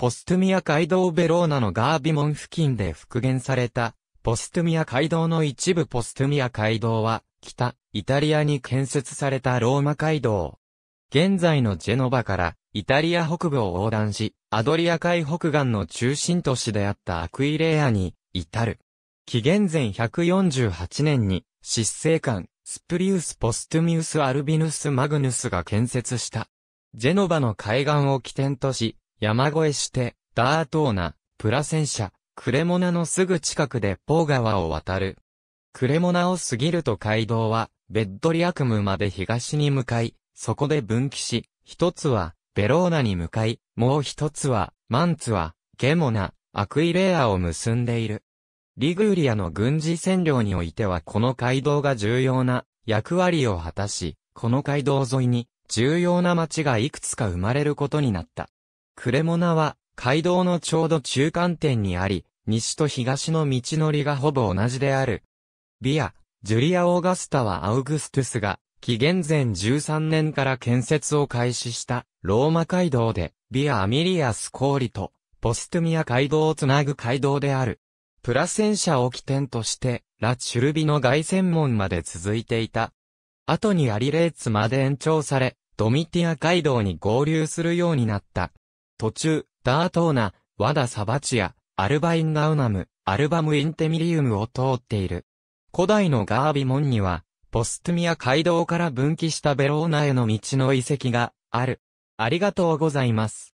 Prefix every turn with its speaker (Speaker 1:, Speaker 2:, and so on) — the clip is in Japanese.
Speaker 1: ポストゥミア街道ベローナのガービモン付近で復元された、ポストゥミア
Speaker 2: 街道の一部ポストゥミア街道は、北、イタリアに建設されたローマ街道。現在のジェノバから、イタリア北部を横断し、アドリア海北岸の中心都市であったアクイレアに、至る。紀元前148年に、失政官、スプリウス・ポストゥミウス・アルビヌス・マグヌスが建設した。ジェノバの海岸を起点とし、山越えして、ダートーナ、プラセンシャ、クレモナのすぐ近くでポー川を渡る。クレモナを過ぎると街道は、ベッドリアクムまで東に向かい、そこで分岐し、一つは、ベローナに向かい、もう一つは、マンツは、ゲモナ、アクイレアを結んでいる。リグーリアの軍事占領においてはこの街道が重要な役割を果たし、この街道沿いに重要な町がいくつか生まれることになった。クレモナは、街道のちょうど中間点にあり、西と東の道のりがほぼ同じである。ビア、ジュリア・オーガスタはアウグストゥスが、紀元前13年から建設を開始したローマ街道で、ビア・アミリアスコーリとポストミア街道をつなぐ街道である。プラセンシャを起点として、ラ・チュルビの外線門まで続いていた。後にアリレーツまで延長され、ドミティア街道に合流するようになった。途中、ダートーナ、ワダ・サバチア、アルバイン・ガウナム、アルバム・インテミリウムを通っている。古代のガービ門には、ポストミア街道から分岐したベロー
Speaker 1: ナへの道の遺跡がある。ありがとうございます。